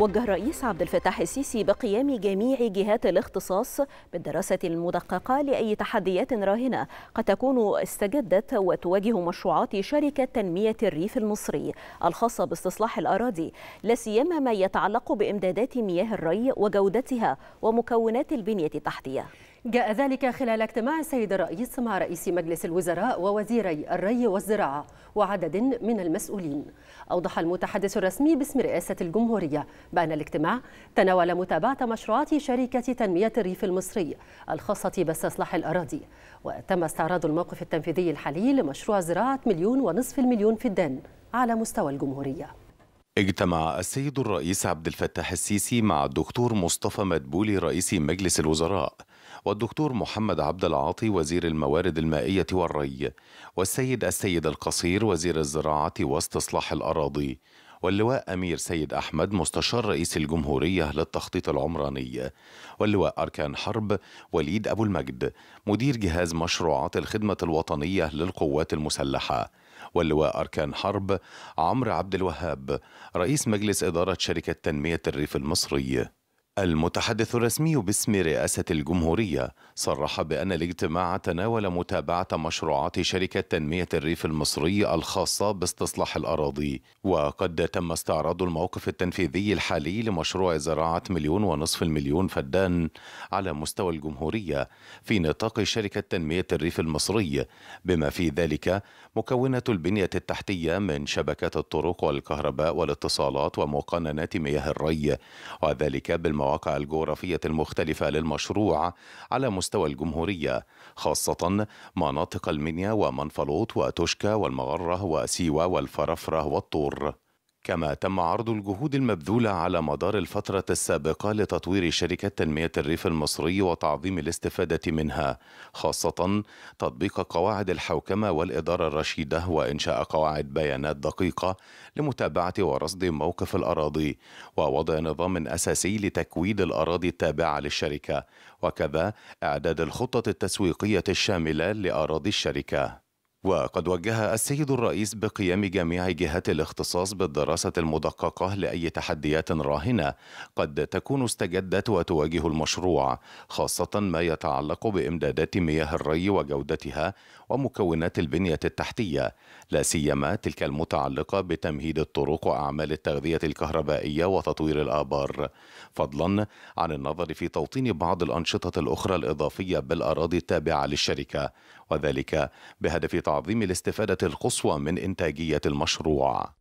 وجه الرئيس عبد الفتاح السيسي بقيام جميع جهات الاختصاص بالدراسة المدققة لأي تحديات راهنة قد تكون استجدت وتواجه مشروعات شركة تنمية الريف المصري الخاصة باستصلاح الأراضي لا سيما ما يتعلق بإمدادات مياه الري وجودتها ومكونات البنية التحتية جاء ذلك خلال اجتماع السيد الرئيس مع رئيس مجلس الوزراء ووزيري الري والزراعة وعدد من المسؤولين أوضح المتحدث الرسمي باسم رئاسة الجمهورية بأن الاجتماع تناول متابعة مشروعات شركة تنمية الريف المصري الخاصة باستصلاح الأراضي وتم استعراض الموقف التنفيذي الحالي لمشروع زراعة مليون ونصف المليون فدان على مستوى الجمهورية اجتمع السيد الرئيس عبد الفتاح السيسي مع الدكتور مصطفى مدبولي رئيس مجلس الوزراء والدكتور محمد عبد العاطي وزير الموارد المائية والري والسيد السيد القصير وزير الزراعة واستصلاح الأراضي واللواء أمير سيد أحمد مستشار رئيس الجمهورية للتخطيط العمراني واللواء أركان حرب وليد أبو المجد مدير جهاز مشروعات الخدمة الوطنية للقوات المسلحة واللواء أركان حرب عمرو عبد الوهاب رئيس مجلس إدارة شركة تنمية الريف المصري المتحدث الرسمي باسم رئاسة الجمهورية صرح بأن الاجتماع تناول متابعة مشروعات شركة تنمية الريف المصري الخاصة باستصلاح الأراضي وقد تم استعراض الموقف التنفيذي الحالي لمشروع زراعة مليون ونصف المليون فدان على مستوى الجمهورية في نطاق شركة تنمية الريف المصري بما في ذلك مكونة البنية التحتية من شبكات الطرق والكهرباء والاتصالات ومقننات مياه الري وذلك بالمواقف المواقع الجغرافية المختلفة للمشروع على مستوى الجمهورية خاصة مناطق المنيا ومنفلوط وتوشكا والمغرة وسيوة والفرفرة والطور كما تم عرض الجهود المبذولة على مدار الفترة السابقة لتطوير شركة تنمية الريف المصري وتعظيم الاستفادة منها، خاصة تطبيق قواعد الحوكمة والإدارة الرشيدة وإنشاء قواعد بيانات دقيقة لمتابعة ورصد موقف الأراضي، ووضع نظام أساسي لتكويد الأراضي التابعة للشركة، وكذا إعداد الخطة التسويقية الشاملة لأراضي الشركة. وقد وجه السيد الرئيس بقيام جميع جهات الاختصاص بالدراسة المدققة لأي تحديات راهنة قد تكون استجدت وتواجه المشروع خاصة ما يتعلق بإمدادات مياه الري وجودتها ومكونات البنية التحتية لا سيما تلك المتعلقة بتمهيد الطرق وأعمال التغذية الكهربائية وتطوير الآبار فضلا عن النظر في توطين بعض الأنشطة الأخرى الإضافية بالأراضي التابعة للشركة وذلك بهدف لتعظيم الاستفادة القصوى من إنتاجية المشروع